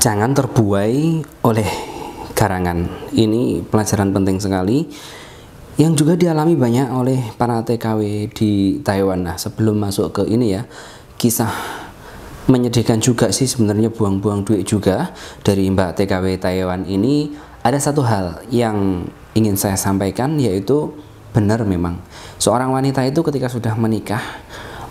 jangan terbuai oleh garangan. Ini pelajaran penting sekali yang juga dialami banyak oleh para TKW di Taiwan. Nah, sebelum masuk ke ini ya, kisah menyedihkan juga sih sebenarnya buang-buang duit juga dari Mbak TKW Taiwan ini ada satu hal yang ingin saya sampaikan yaitu benar memang seorang wanita itu ketika sudah menikah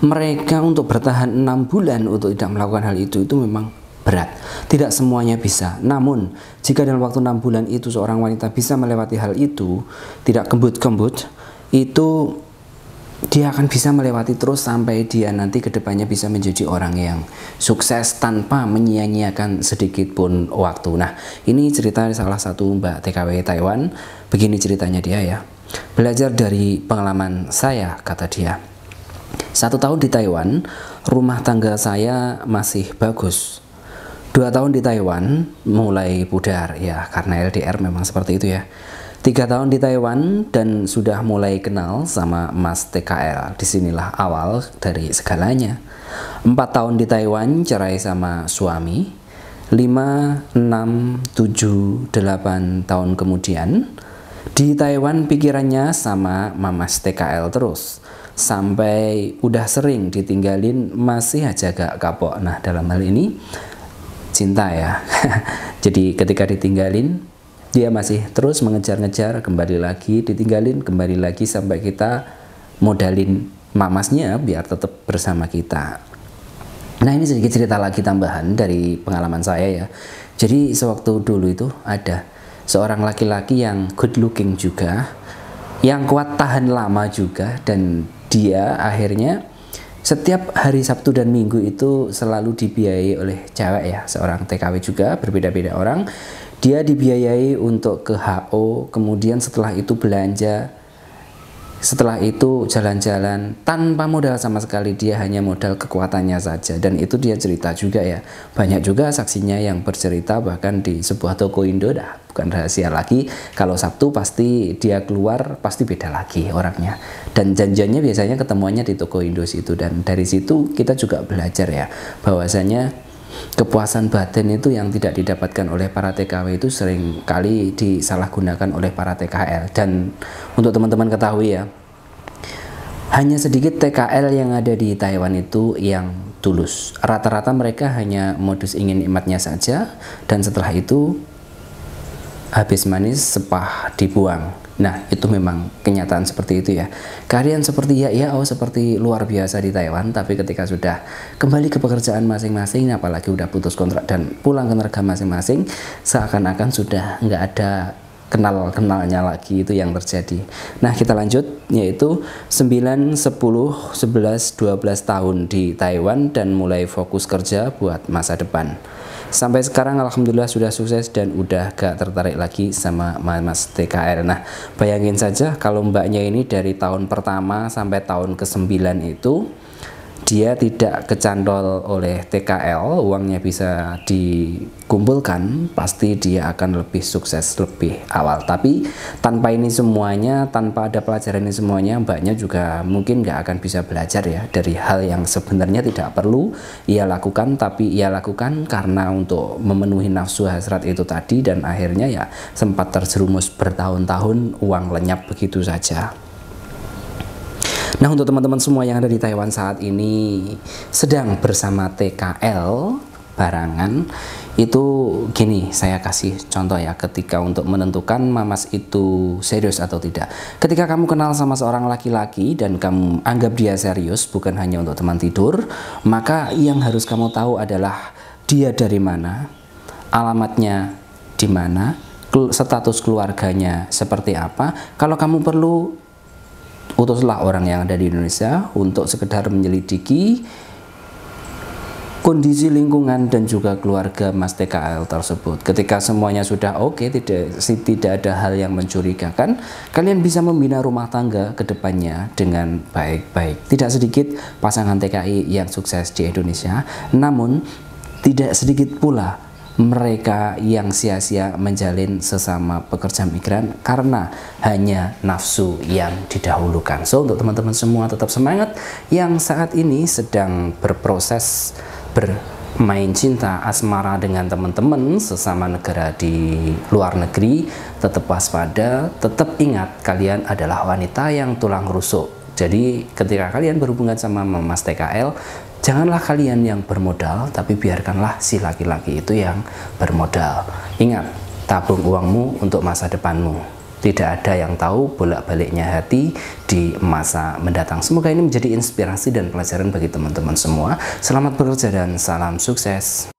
mereka untuk bertahan enam bulan untuk tidak melakukan hal itu itu memang berat. Tidak semuanya bisa. Namun, jika dalam waktu 6 bulan itu seorang wanita bisa melewati hal itu, tidak kembut-kembut, itu dia akan bisa melewati terus sampai dia nanti kedepannya bisa menjadi orang yang sukses tanpa menyia-nyiakan sedikit pun waktu. Nah, ini cerita salah satu Mbak TKW Taiwan. Begini ceritanya dia ya. Belajar dari pengalaman saya, kata dia. Satu tahun di Taiwan, rumah tangga saya masih bagus. Dua tahun di Taiwan mulai pudar ya karena LDR memang seperti itu ya. Tiga tahun di Taiwan dan sudah mulai kenal sama Mas TKL. Disinilah awal dari segalanya. Empat tahun di Taiwan cerai sama suami. Lima, enam, tujuh, delapan tahun kemudian di Taiwan pikirannya sama Mama TKL terus sampai udah sering ditinggalin masih aja gak kapok. Nah dalam hal ini cinta ya. Jadi ketika ditinggalin, dia masih terus mengejar-ngejar, kembali lagi, ditinggalin, kembali lagi sampai kita modalin mamasnya biar tetap bersama kita. Nah ini sedikit cerita lagi tambahan dari pengalaman saya ya. Jadi sewaktu dulu itu ada seorang laki-laki yang good looking juga, yang kuat tahan lama juga dan dia akhirnya setiap hari Sabtu dan Minggu itu selalu dibiayai oleh cewek ya, seorang TKW juga, berbeda-beda orang. Dia dibiayai untuk ke HO, kemudian setelah itu belanja setelah itu jalan-jalan tanpa modal sama sekali dia hanya modal kekuatannya saja dan itu dia cerita juga ya. Banyak juga saksinya yang bercerita bahkan di sebuah toko Indo dah bukan rahasia lagi kalau Sabtu pasti dia keluar pasti beda lagi orangnya. Dan janjinya biasanya ketemuannya di toko Indo situ dan dari situ kita juga belajar ya bahwasanya kepuasan batin itu yang tidak didapatkan oleh para TKW itu sering kali disalahgunakan oleh para TKL dan untuk teman-teman ketahui ya hanya sedikit TKL yang ada di Taiwan itu yang tulus. Rata-rata mereka hanya modus ingin nikmatnya saja dan setelah itu habis manis sepah dibuang. Nah, itu memang kenyataan seperti itu ya. Kalian seperti ya ya oh seperti luar biasa di Taiwan, tapi ketika sudah kembali ke pekerjaan masing-masing, apalagi udah putus kontrak dan pulang ke neraka masing-masing, seakan-akan sudah nggak ada kenal kenalnya lagi itu yang terjadi. Nah kita lanjut yaitu 9, 10, 11, 12 tahun di Taiwan dan mulai fokus kerja buat masa depan. Sampai sekarang Alhamdulillah sudah sukses dan udah gak tertarik lagi sama mas TKR Nah bayangin saja kalau mbaknya ini dari tahun pertama sampai tahun ke-9 itu dia tidak kecandol oleh TKL, uangnya bisa dikumpulkan, pasti dia akan lebih sukses lebih awal. Tapi tanpa ini semuanya, tanpa ada pelajaran ini semuanya, mbaknya juga mungkin nggak akan bisa belajar ya dari hal yang sebenarnya tidak perlu ia lakukan, tapi ia lakukan karena untuk memenuhi nafsu hasrat itu tadi dan akhirnya ya sempat terjerumus bertahun-tahun uang lenyap begitu saja. Nah untuk teman-teman semua yang ada di Taiwan saat ini sedang bersama TKL barangan itu gini saya kasih contoh ya ketika untuk menentukan mamas itu serius atau tidak ketika kamu kenal sama seorang laki-laki dan kamu anggap dia serius bukan hanya untuk teman tidur maka yang harus kamu tahu adalah dia dari mana alamatnya di mana status keluarganya seperti apa kalau kamu perlu utuslah orang yang ada di Indonesia untuk sekedar menyelidiki kondisi lingkungan dan juga keluarga Mas TKL tersebut. Ketika semuanya sudah oke, okay, tidak tidak ada hal yang mencurigakan, kalian bisa membina rumah tangga ke depannya dengan baik-baik. Tidak sedikit pasangan TKI yang sukses di Indonesia, namun tidak sedikit pula mereka yang sia-sia menjalin sesama pekerja migran karena hanya nafsu yang didahulukan. So untuk teman-teman semua tetap semangat yang saat ini sedang berproses bermain cinta asmara dengan teman-teman sesama negara di luar negeri, tetap waspada, tetap ingat kalian adalah wanita yang tulang rusuk. Jadi ketika kalian berhubungan sama Mas TKL, Janganlah kalian yang bermodal, tapi biarkanlah si laki-laki itu yang bermodal. Ingat, tabung uangmu untuk masa depanmu tidak ada yang tahu bolak-baliknya hati di masa mendatang. Semoga ini menjadi inspirasi dan pelajaran bagi teman-teman semua. Selamat bekerja dan salam sukses.